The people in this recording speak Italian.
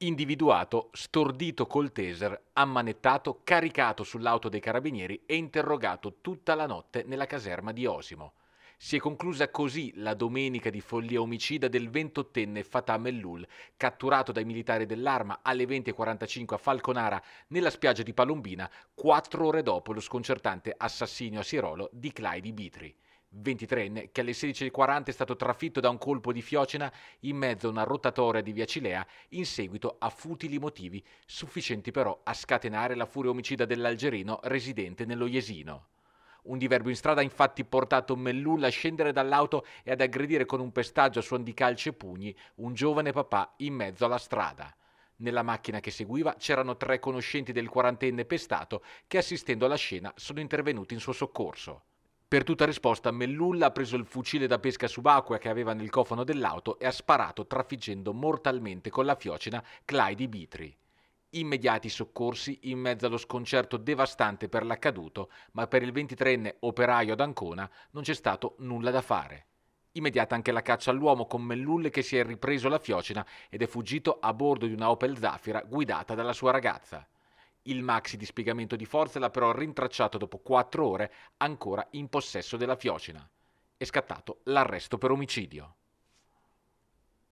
individuato, stordito col taser, ammanettato, caricato sull'auto dei carabinieri e interrogato tutta la notte nella caserma di Osimo. Si è conclusa così la domenica di follia omicida del 28enne Fatah Mellul, catturato dai militari dell'arma alle 20.45 a Falconara nella spiaggia di Palombina, quattro ore dopo lo sconcertante assassinio a Sirolo di Clyde Bitri. 23enne, che alle 16.40 è stato trafitto da un colpo di fiocena in mezzo a una rotatoria di via Cilea in seguito a futili motivi, sufficienti però a scatenare la furia omicida dell'algerino residente nello Jesino. Un diverbio in strada ha infatti portato Mellulla a scendere dall'auto e ad aggredire con un pestaggio a suon di calci e pugni un giovane papà in mezzo alla strada. Nella macchina che seguiva c'erano tre conoscenti del quarantenne pestato che assistendo alla scena sono intervenuti in suo soccorso. Per tutta risposta Mellulla ha preso il fucile da pesca subacquea che aveva nel cofano dell'auto e ha sparato trafiggendo mortalmente con la fiocina Clyde Bitri. Immediati soccorsi in mezzo allo sconcerto devastante per l'accaduto, ma per il 23enne operaio ad Ancona non c'è stato nulla da fare. Immediata anche la caccia all'uomo con Mellulle che si è ripreso la fiocina ed è fuggito a bordo di una Opel Zafira guidata dalla sua ragazza. Il maxi di spiegamento di l'ha però rintracciato dopo quattro ore ancora in possesso della fiocina. È scattato l'arresto per omicidio.